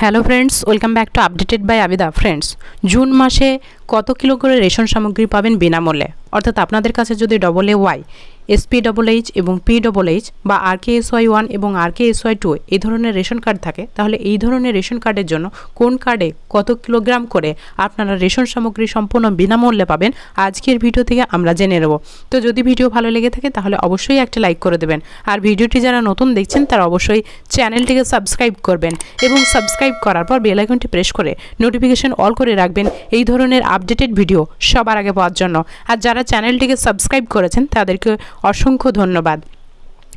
hello friends welcome back to updated by Abida friends June মাসে কত kilo করে ration সামগ্রী পাবেন বিনামূল্যে অর্থাৎ আপনাদের কাছে যদি double A Y S P double H এবং পি ডবল এইচ বা R K S Y one এবং R K S Y two এই ধরনের রেশন কার্ড থাকে তাহলে এই ধরনের রেশন কার্ডের জন্য কোন কার্ডে কত কিলোগ্রাম করে আপনারা রেশন সামগ্রী সম্পূর্ণ বিনামূল্যে পাবেন আজকের ভিডিও থেকে আমরা জেনে নেব তো যদি ভিডিও ভালো লেগে থাকে তাহলে অবশ্যই একটা লাইক করে দেবেন আর ভিডিওটি যারা নতুন দেখছেন তারা অবশ্যই চ্যানেলটিকে সাবস্ক্রাইব করবেন এবং সাবস্ক্রাইব করার পর বেলাইকনটি প্রেস করে নোটিফিকেশন অল করে রাখবেন এই ধরনের আপডেটেড ভিডিও সবার আগে পাওয়ার জন্য আর যারা চ্যানেলটিকে সাবস্ক্রাইব করেছেন তাদেরকে অসংখ্য ধন্যবাদ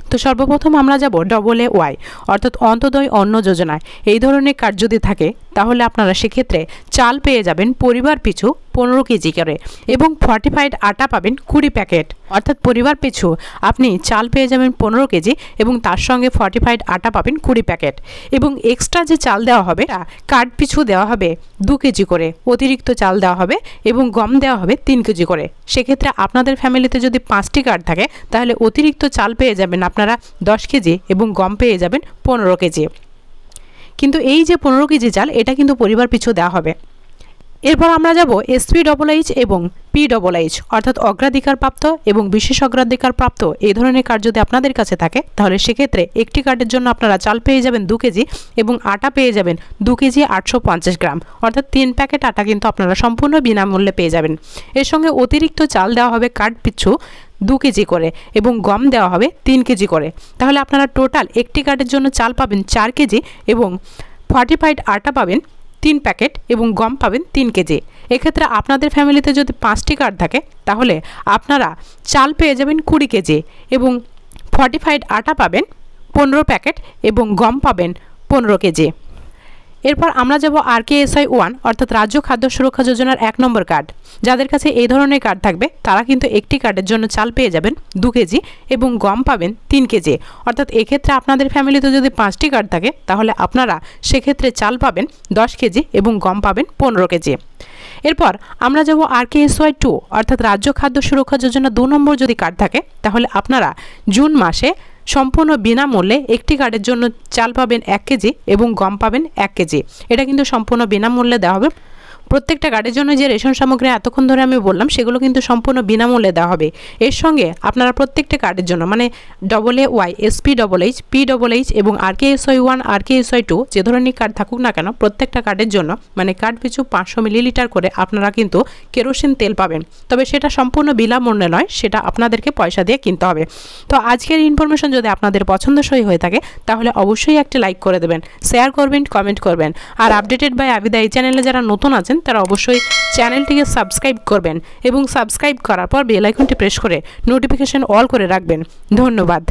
তো সর্বপ্রথম আমরা যাব ডবল এ ওয়াই অর্থাৎ অন্তদয় অন্ন যোজনায় এই ধরনের কার্য যদি থাকে তাহলে আপনারা সেক্ষেত্রে চাল পেয়ে যাবেন পরিবার পিছু পনেরো কেজি করে এবং ফর্টিফাইড আটা পাবেন কুড়ি প্যাকেট অর্থাৎ পরিবার পিছু আপনি চাল পেয়ে যাবেন পনেরো কেজি এবং তার সঙ্গে ফর্টিফাইড আটা পাবেন কুড়ি প্যাকেট এবং এক্সট্রা যে চাল দেওয়া হবে কাঠ পিছু দেওয়া হবে দু কেজি করে অতিরিক্ত চাল দেওয়া হবে এবং গম দেওয়া হবে তিন কেজি করে সেক্ষেত্রে আপনাদের ফ্যামিলিতে যদি পাঁচটি কার্ড থাকে তাহলে অতিরিক্ত চাল পেয়ে যাবেন আপনারা দশ কেজি এবং গম পেয়ে যাবেন পনেরো কেজি কিন্তু এই যে পনেরো কেজি চাল এটা কিন্তু পরিবার পিছু দেওয়া হবে এরপর আমরা যাব এসপি ডবল এইচ এবং এইচ অর্থাৎ অগ্রাধিকারপ্রাপ্ত এবং বিশেষ অগ্রাধিকারপ্রাপ্ত এই ধরনের কার্ড যদি আপনাদের কাছে থাকে তাহলে সেক্ষেত্রে একটি কার্ডের জন্য আপনারা চাল পেয়ে যাবেন দু কেজি এবং আটা পেয়ে যাবেন দু কেজি আটশো গ্রাম অর্থাৎ তিন প্যাকেট আটা কিন্তু আপনারা সম্পূর্ণ বিনামূল্যে পেয়ে যাবেন এর সঙ্গে অতিরিক্ত চাল দেওয়া হবে কার্ড পিছু দু কেজি করে এবং গম দেওয়া হবে তিন কেজি করে তাহলে আপনারা টোটাল একটি কার্ডের জন্য চাল পাবেন চার কেজি এবং ফর্টিফাইড আটা পাবেন তিন প্যাকেট এবং গম পাবেন তিন কেজি এক্ষেত্রে আপনাদের ফ্যামিলিতে যদি পাঁচটি কার্ড থাকে তাহলে আপনারা চাল পেয়ে যাবেন কুড়ি কেজি এবং ফর্টিফাইড আটা পাবেন পনেরো প্যাকেট এবং গম পাবেন পনেরো কেজি এরপর আমরা যাব R K S I one অর্থাৎ রাজ্য খাদ্য সুরক্ষা যোজনার এক নম্বর কার্ড যাদের কাছে এই ধরনের কার্ড থাকবে তারা কিন্তু একটি কার্ডের জন্য চাল পেয়ে যাবেন দু কেজি এবং গম পাবেন তিন কেজি অর্থাৎ এক্ষেত্রে আপনাদের ফ্যামিলিতে যদি পাঁচটি কার্ড থাকে তাহলে আপনারা সেক্ষেত্রে চাল পাবেন দশ কেজি এবং গম পাবেন পনেরো কেজি এরপর আমরা যাব R K S Y two অর্থাৎ রাজ্য খাদ্য সুরক্ষা যোজনা দু নম্বর যদি কার্ড থাকে তাহলে আপনারা জুন মাসে সম্পূর্ণ বিনামূল্যে একটি কার্ডের জন্য চাল পাবেন এক কেজি এবং গম পাবেন এক কেজি এটা কিন্তু সম্পূর্ণ বিনামূল্যে দেওয়া হবে প্রত্যেকটা কার্ডের জন্য যে রেশন সামগ্রী এতক্ষণ ধরে আমি বললাম সেগুলো কিন্তু সম্পূর্ণ বিনামূল্যে দেওয়া হবে এর সঙ্গে আপনারা প্রত্যেকটা কার্ডের জন্য মানে double A Y S P double H P double H এবং R K S Y one R K S Y two যে ধরনের কার্ড থাকুক না কেন প্রত্যেকটা কার্ডের জন্য মানে কার্ড পিছু পাঁচশো মিলিলিটার করে আপনারা কিন্তু কেরোসিন তেল পাবেন তবে সেটা সম্পূর্ণ বিনামূল্যে নয় সেটা আপনাদেরকে পয়সা দিয়ে কিনতে হবে তো আজকের ইনফরমেশন যদি আপনাদের পছন্দসই হয়ে থাকে তাহলে অবশ্যই একটা লাইক করে দেবেন শেয়ার করবেন কমেন্ট করবেন আর আপডেটেড বাই আবিদা এই চ্যানেলে যারা নতুন আছেন নেবেন তারা অবশ্যই চ্যানেলটিকে সাবস্ক্রাইব করবেন এবং সাবস্ক্রাইব করার পর বেলাইকনটি প্রেস করে নোটিফিকেশন অল করে রাখবেন ধন্যবাদ